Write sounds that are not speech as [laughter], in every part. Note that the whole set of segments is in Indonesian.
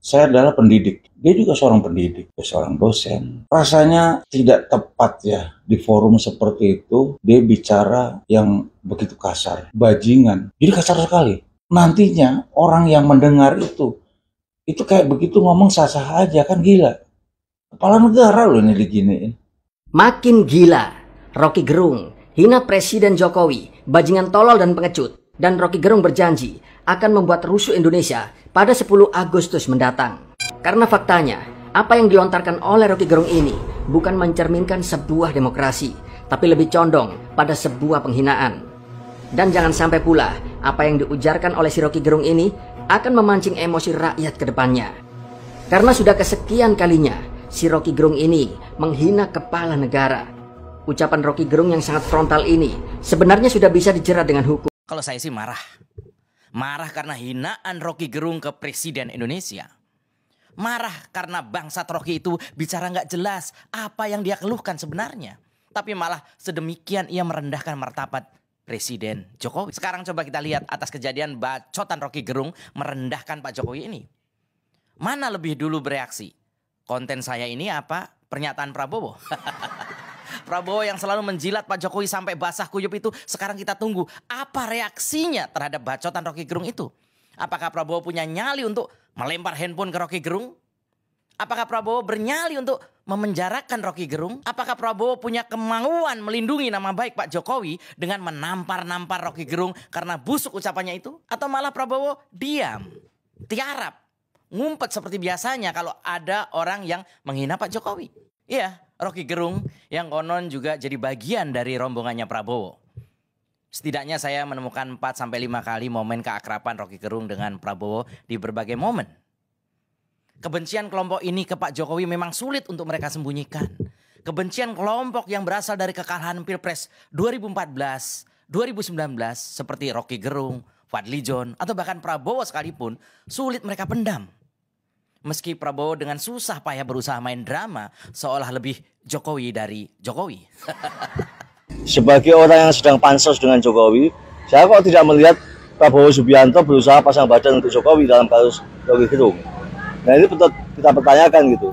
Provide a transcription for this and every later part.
Saya adalah pendidik. Dia juga seorang pendidik, seorang dosen. Rasanya tidak tepat ya di forum seperti itu dia bicara yang begitu kasar, bajingan. Jadi kasar sekali. Nantinya orang yang mendengar itu itu kayak begitu ngomong sah-sah aja kan gila. Kepala negara loh ini diginiin. Makin gila, Rocky Gerung, hina Presiden Jokowi, bajingan tolol dan pengecut dan Rocky Gerung berjanji akan membuat rusuh Indonesia pada 10 Agustus mendatang. Karena faktanya, apa yang dilontarkan oleh Rocky Gerung ini bukan mencerminkan sebuah demokrasi, tapi lebih condong pada sebuah penghinaan. Dan jangan sampai pula apa yang diujarkan oleh si Rocky Gerung ini akan memancing emosi rakyat ke depannya. Karena sudah kesekian kalinya si Rocky Gerung ini menghina kepala negara. Ucapan Rocky Gerung yang sangat frontal ini sebenarnya sudah bisa dijerat dengan hukum. Kalau saya sih marah. Marah karena hinaan Rocky Gerung ke Presiden Indonesia. Marah karena bangsa Rocky itu bicara nggak jelas apa yang dia keluhkan sebenarnya. Tapi malah sedemikian ia merendahkan martabat Presiden Jokowi. Sekarang coba kita lihat atas kejadian bacotan Rocky Gerung merendahkan Pak Jokowi ini. Mana lebih dulu bereaksi? Konten saya ini apa? Pernyataan Prabowo. [laughs] Prabowo yang selalu menjilat Pak Jokowi sampai basah kuyup itu sekarang kita tunggu apa reaksinya terhadap bacotan Rocky Gerung itu. Apakah Prabowo punya nyali untuk melempar handphone ke Rocky Gerung? Apakah Prabowo bernyali untuk memenjarakan Rocky Gerung? Apakah Prabowo punya kemauan melindungi nama baik Pak Jokowi dengan menampar-nampar Rocky Gerung karena busuk ucapannya itu? Atau malah Prabowo diam, tiarap, ngumpet seperti biasanya kalau ada orang yang menghina Pak Jokowi? Iya, Rocky Gerung yang konon juga jadi bagian dari rombongannya Prabowo. Setidaknya saya menemukan 4 sampai 5 kali momen keakraban Rocky Gerung dengan Prabowo di berbagai momen. Kebencian kelompok ini ke Pak Jokowi memang sulit untuk mereka sembunyikan. Kebencian kelompok yang berasal dari kekalahan Pilpres 2014, 2019 seperti Rocky Gerung, Fadli John atau bahkan Prabowo sekalipun sulit mereka pendam. Meski Prabowo dengan susah payah berusaha main drama, seolah lebih Jokowi dari Jokowi. [laughs] Sebagai orang yang sedang pansos dengan Jokowi, saya kok tidak melihat Prabowo Subianto berusaha pasang badan untuk Jokowi dalam kasus Jokowi Gerung. Nah ini betul kita pertanyakan gitu.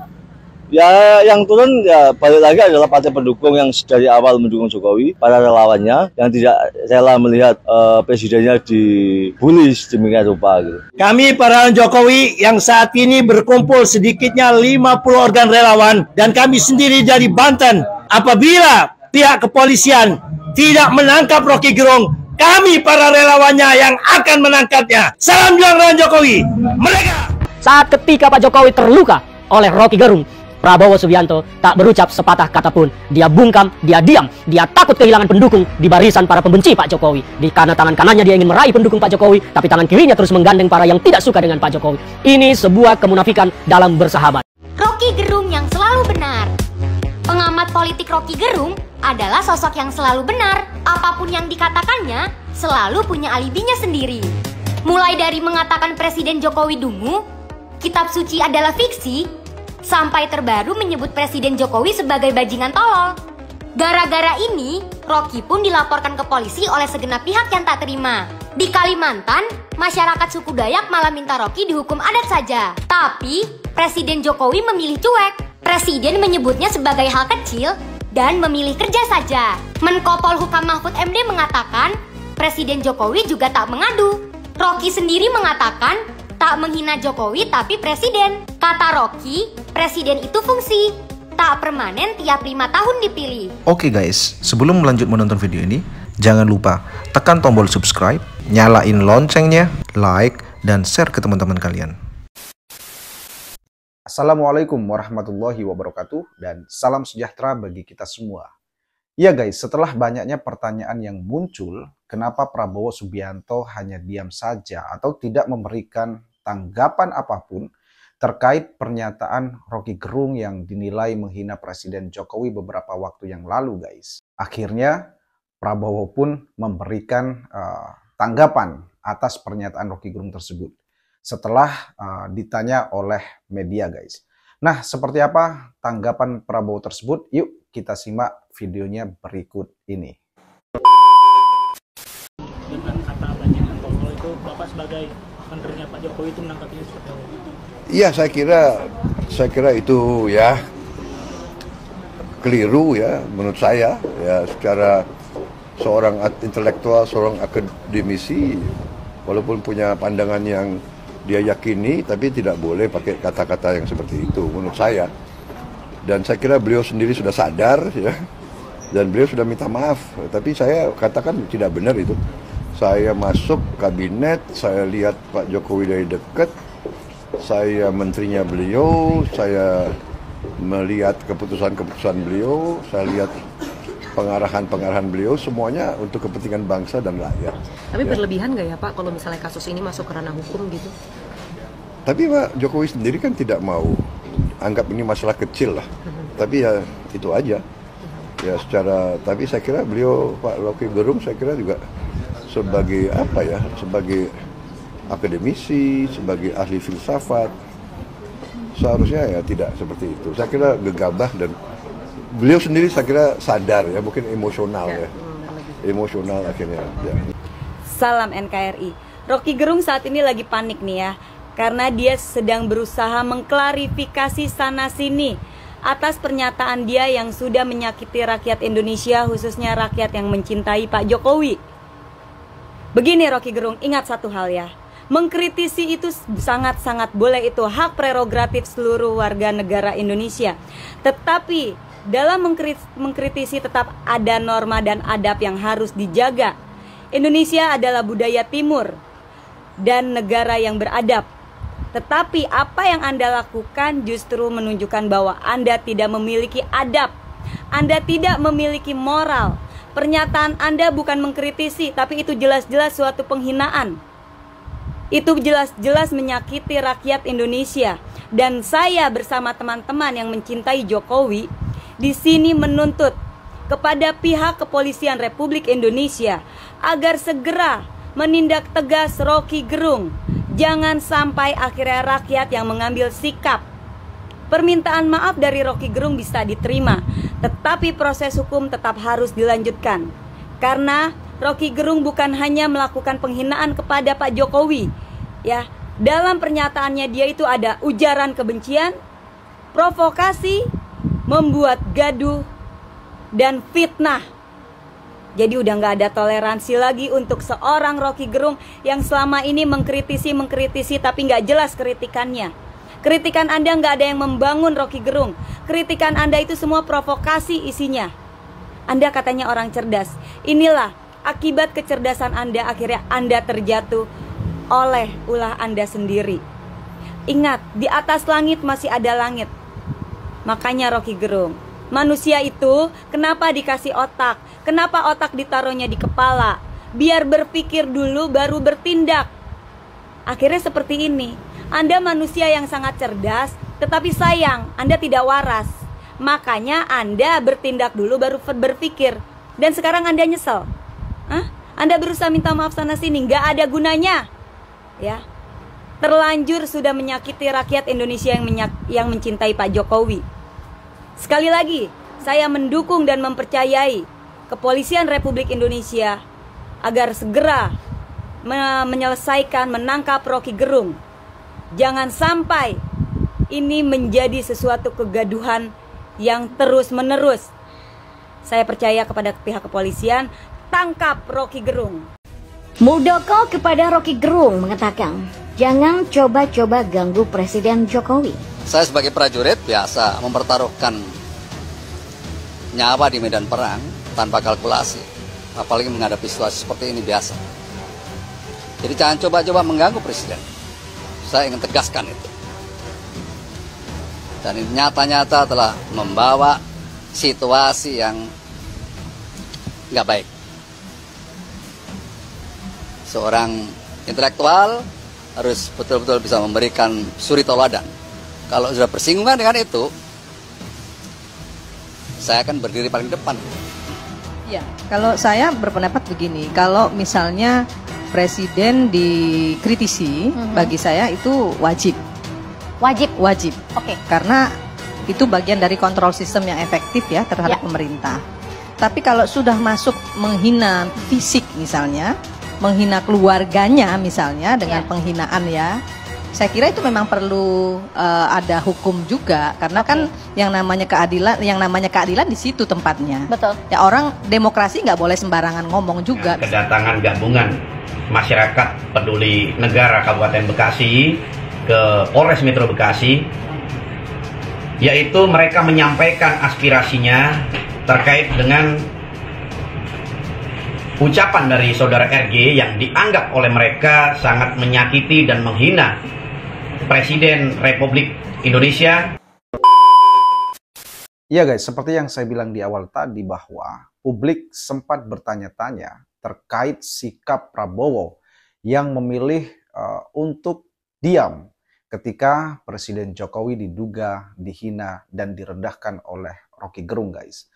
Ya yang turun ya balik lagi adalah partai pendukung yang dari awal mendukung Jokowi, para relawannya yang tidak rela melihat uh, presidennya dibully sedemikian rupa. Gitu. Kami para Jokowi yang saat ini berkumpul sedikitnya 50 organ relawan dan kami sendiri dari Banten apabila pihak kepolisian tidak menangkap Rocky Gerung, kami para relawannya yang akan menangkapnya. Salam juang Jokowi. Mereka. Saat ketika Pak Jokowi terluka oleh Rocky Gerung, Prabowo Subianto tak berucap sepatah kata pun. Dia bungkam, dia diam, dia takut kehilangan pendukung di barisan para pembenci Pak Jokowi. Di karena tangan kanannya dia ingin meraih pendukung Pak Jokowi, tapi tangan kirinya terus menggandeng para yang tidak suka dengan Pak Jokowi. Ini sebuah kemunafikan dalam bersahabat. Rocky Gerung yang selalu benar. Pengamat politik Rocky Gerung adalah sosok yang selalu benar. Apapun yang dikatakannya, selalu punya alibinya sendiri. Mulai dari mengatakan Presiden Jokowi dungu, kitab suci adalah fiksi, Sampai terbaru menyebut Presiden Jokowi sebagai bajingan tolol. Gara-gara ini, Rocky pun dilaporkan ke polisi oleh segenap pihak yang tak terima. Di Kalimantan, masyarakat suku Dayak malah minta Rocky dihukum adat saja. Tapi, Presiden Jokowi memilih cuek. Presiden menyebutnya sebagai hal kecil dan memilih kerja saja. Menko Polhukam Mahfud MD mengatakan, Presiden Jokowi juga tak mengadu. Rocky sendiri mengatakan Tak menghina Jokowi tapi presiden. Kata Rocky, presiden itu fungsi. Tak permanen tiap lima tahun dipilih. Oke okay guys, sebelum lanjut menonton video ini, jangan lupa tekan tombol subscribe, nyalain loncengnya, like, dan share ke teman-teman kalian. Assalamualaikum warahmatullahi wabarakatuh dan salam sejahtera bagi kita semua. Ya guys, setelah banyaknya pertanyaan yang muncul, kenapa Prabowo Subianto hanya diam saja atau tidak memberikan tanggapan apapun terkait pernyataan Rocky Gerung yang dinilai menghina Presiden Jokowi beberapa waktu yang lalu, guys. Akhirnya Prabowo pun memberikan uh, tanggapan atas pernyataan Rocky Gerung tersebut setelah uh, ditanya oleh media, guys. Nah, seperti apa tanggapan Prabowo tersebut? Yuk kita simak videonya berikut ini. Dengan kata banjir itu Bapak sebagai kadernya Pak Jokowi itu menangkapnya seperti apa? Iya, saya kira saya kira itu ya keliru ya menurut saya ya secara seorang intelektual, seorang akademisi walaupun punya pandangan yang dia yakini tapi tidak boleh pakai kata-kata yang seperti itu menurut saya. Dan saya kira beliau sendiri sudah sadar ya dan beliau sudah minta maaf tapi saya katakan tidak benar itu. Saya masuk kabinet, saya lihat Pak Jokowi dari dekat, saya menterinya beliau, saya melihat keputusan-keputusan beliau, saya lihat pengarahan-pengarahan beliau semuanya untuk kepentingan bangsa dan rakyat. Tapi ya. berlebihan nggak ya Pak kalau misalnya kasus ini masuk ke ranah hukum gitu? Tapi Pak Jokowi sendiri kan tidak mau anggap ini masalah kecil lah. Mhm. Tapi ya itu aja. Mhm. Ya secara tapi saya kira beliau Pak Loki Gerung saya kira juga sebagai apa ya sebagai akademisi sebagai ahli filsafat seharusnya ya tidak seperti itu saya kira gegabah dan beliau sendiri saya kira sadar ya mungkin emosional ya, emosional akhirnya ya. salam NKRI Rocky Gerung saat ini lagi panik nih ya karena dia sedang berusaha mengklarifikasi sana sini atas pernyataan dia yang sudah menyakiti rakyat Indonesia khususnya rakyat yang mencintai Pak Jokowi Begini Rocky Gerung, ingat satu hal ya. Mengkritisi itu sangat-sangat boleh itu hak prerogatif seluruh warga negara Indonesia. Tetapi dalam mengkritisi tetap ada norma dan adab yang harus dijaga. Indonesia adalah budaya timur dan negara yang beradab. Tetapi apa yang Anda lakukan justru menunjukkan bahwa Anda tidak memiliki adab. Anda tidak memiliki moral Pernyataan Anda bukan mengkritisi, tapi itu jelas-jelas suatu penghinaan. Itu jelas-jelas menyakiti rakyat Indonesia. Dan saya bersama teman-teman yang mencintai Jokowi di sini menuntut kepada pihak kepolisian Republik Indonesia agar segera menindak tegas Rocky Gerung. Jangan sampai akhirnya rakyat yang mengambil sikap Permintaan maaf dari Rocky Gerung bisa diterima, tetapi proses hukum tetap harus dilanjutkan. Karena Rocky Gerung bukan hanya melakukan penghinaan kepada Pak Jokowi, ya. Dalam pernyataannya dia itu ada ujaran kebencian, provokasi, membuat gaduh dan fitnah. Jadi udah nggak ada toleransi lagi untuk seorang Rocky Gerung yang selama ini mengkritisi mengkritisi tapi nggak jelas kritikannya. Kritikan Anda nggak ada yang membangun Rocky Gerung. Kritikan Anda itu semua provokasi isinya. Anda katanya orang cerdas. Inilah akibat kecerdasan Anda akhirnya Anda terjatuh oleh ulah Anda sendiri. Ingat, di atas langit masih ada langit. Makanya Rocky Gerung. Manusia itu kenapa dikasih otak? Kenapa otak ditaruhnya di kepala? Biar berpikir dulu baru bertindak. Akhirnya seperti ini. Anda manusia yang sangat cerdas, tetapi sayang Anda tidak waras. Makanya Anda bertindak dulu baru berpikir. Dan sekarang Anda nyesel. Hah? Anda berusaha minta maaf sana sini, nggak ada gunanya. Ya. Terlanjur sudah menyakiti rakyat Indonesia yang menyak yang mencintai Pak Jokowi. Sekali lagi, saya mendukung dan mempercayai kepolisian Republik Indonesia agar segera me menyelesaikan menangkap Rocky Gerung Jangan sampai ini menjadi sesuatu kegaduhan yang terus-menerus. Saya percaya kepada pihak kepolisian, tangkap Rocky Gerung. Muldoko kepada Rocky Gerung mengatakan, jangan coba-coba ganggu Presiden Jokowi. Saya sebagai prajurit biasa mempertaruhkan nyawa di medan perang tanpa kalkulasi, apalagi menghadapi situasi seperti ini biasa. Jadi jangan coba-coba mengganggu Presiden. Saya ingin tegaskan itu. Dan nyata-nyata telah membawa situasi yang nggak baik. Seorang intelektual harus betul-betul bisa memberikan suri toladan. Kalau sudah bersinggungan dengan itu, saya akan berdiri paling depan. Ya, kalau saya berpendapat begini, kalau misalnya presiden dikritisi hmm. bagi saya itu wajib. Wajib. Wajib. Oke. Okay. Karena itu bagian dari kontrol sistem yang efektif ya terhadap yeah. pemerintah. Tapi kalau sudah masuk menghina fisik misalnya, menghina keluarganya misalnya dengan yeah. penghinaan ya, saya kira itu memang perlu uh, ada hukum juga karena okay. kan yang namanya keadilan yang namanya keadilan di situ tempatnya betul ya orang demokrasi nggak boleh sembarangan ngomong juga nah, kedatangan gabungan masyarakat peduli negara Kabupaten Bekasi ke Polres Metro Bekasi yaitu mereka menyampaikan aspirasinya terkait dengan ucapan dari saudara RG yang dianggap oleh mereka sangat menyakiti dan menghina Presiden Republik Indonesia. Ya guys, seperti yang saya bilang di awal tadi bahwa publik sempat bertanya-tanya terkait sikap Prabowo yang memilih uh, untuk diam ketika Presiden Jokowi diduga dihina dan direndahkan oleh Rocky Gerung guys.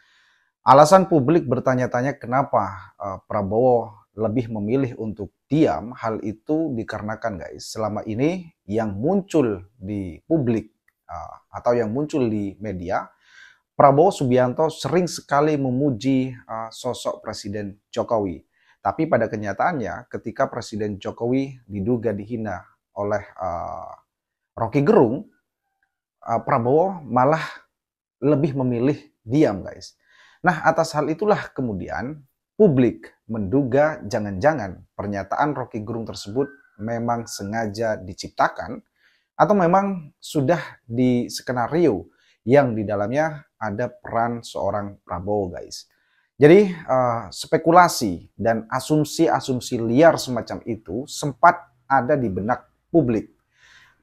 Alasan publik bertanya-tanya kenapa uh, Prabowo lebih memilih untuk diam, hal itu dikarenakan guys, selama ini yang muncul di publik ah, atau yang muncul di media, Prabowo Subianto sering sekali memuji ah, sosok Presiden Jokowi. Tapi pada kenyataannya ketika Presiden Jokowi diduga dihina oleh ah, Rocky Gerung, Prabowo malah lebih memilih diam guys. Nah atas hal itulah kemudian Publik menduga jangan-jangan pernyataan Rocky Gerung tersebut memang sengaja diciptakan atau memang sudah di skenario yang di dalamnya ada peran seorang Prabowo, guys. Jadi uh, spekulasi dan asumsi-asumsi liar semacam itu sempat ada di benak publik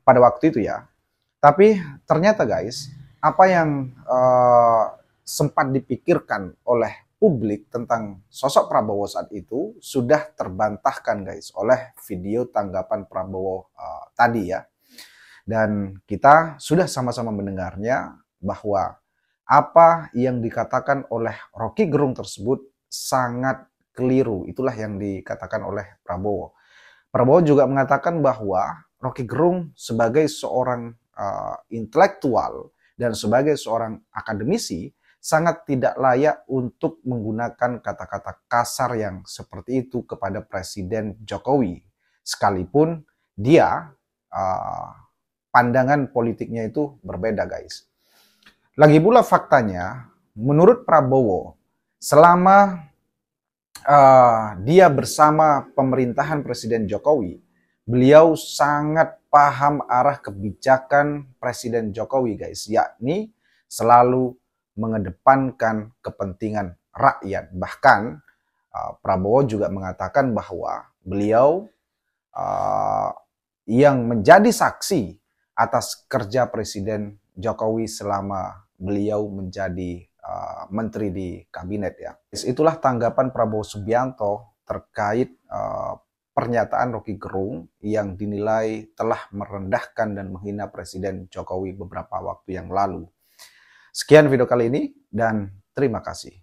pada waktu itu ya. Tapi ternyata guys, apa yang uh, sempat dipikirkan oleh publik tentang sosok Prabowo saat itu sudah terbantahkan guys oleh video tanggapan Prabowo uh, tadi ya. Dan kita sudah sama-sama mendengarnya bahwa apa yang dikatakan oleh Rocky Gerung tersebut sangat keliru. Itulah yang dikatakan oleh Prabowo. Prabowo juga mengatakan bahwa Rocky Gerung sebagai seorang uh, intelektual dan sebagai seorang akademisi sangat tidak layak untuk menggunakan kata-kata kasar yang seperti itu kepada Presiden Jokowi. Sekalipun dia ah, pandangan politiknya itu berbeda guys. Lagi pula faktanya, menurut Prabowo, selama ah, dia bersama pemerintahan Presiden Jokowi, beliau sangat paham arah kebijakan Presiden Jokowi guys, yakni selalu mengedepankan kepentingan rakyat. Bahkan uh, Prabowo juga mengatakan bahwa beliau uh, yang menjadi saksi atas kerja Presiden Jokowi selama beliau menjadi uh, menteri di kabinet ya. Itulah tanggapan Prabowo Subianto terkait uh, pernyataan Rocky Gerung yang dinilai telah merendahkan dan menghina Presiden Jokowi beberapa waktu yang lalu. Sekian video kali ini dan terima kasih.